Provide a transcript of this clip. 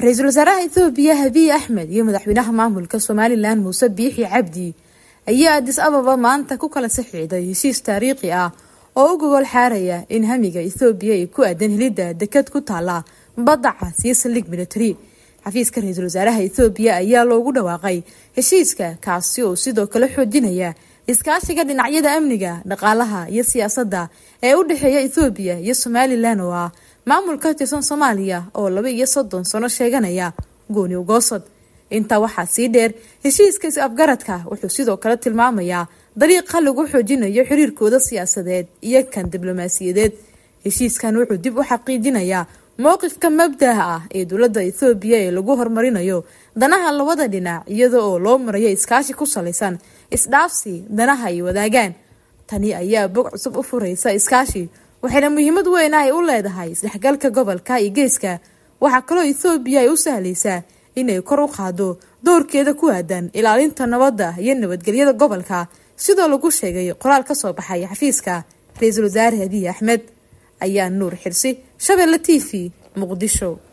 ra-iisul wasaaraha ethoobiya habiy axmed iyo madaxweynaha maamulka somalilan muuse biixi cabdi ayaa adis ababa maanta ku kala saxiixday heshiis taariikhi ah oo u gogol xaaraya in hamiga ethoobiya ay ku aadan helidda dekad ku taala badda cas iyo saldhig military xafiiska ra-iisul wasaaraha ethoobiya ayaa loogu dhawaaqay heshiiska kaasi oo sidoo kale xoojinaya iskaashiga dhinacyada amniga dhaqaalaha iyo siyaasadda ee u dhexeeya ethoobiya iyo somalilan oo ah maamulka ka tirsan soomaaliya oo laba iyo soddon sano sheeganaya gooni ugoosod intaa waxaa sii dheer heshiiska is-afgaradka wuxuu sidoo kale tilmaamayaa dariiqa lagu xoojinayo xiriirkooda siyaasadeed iyo kan diblomaasiyadeed heshiiskan wuxuu dib u xaqiijinayaa mowqifka mabdaha ah ee dowladda ethoobiya ee lagu horumarinayo danaha labada dhinac iyadoo oo loo marayo iskaashi ku salaysan isdhaafsi danaha ay wadaagaan tani ayaa bog cusub u furaysa iskaashi waxayna muhiimad ay u leedahay isdhexgalka gobolka iyo geeska waxaa kaloo ethoobiya ay u sahlaysaa inay kor u qaado doorkeeda ku aadan ilaalinta nabadda iyo nabadgelyada gobolka sidoo lagu sheegay qoraal ka soo baxay xafiiska ra-iisul wasaare hadiye axmed ayaa nuur xirsi shabeelle t v muqdisho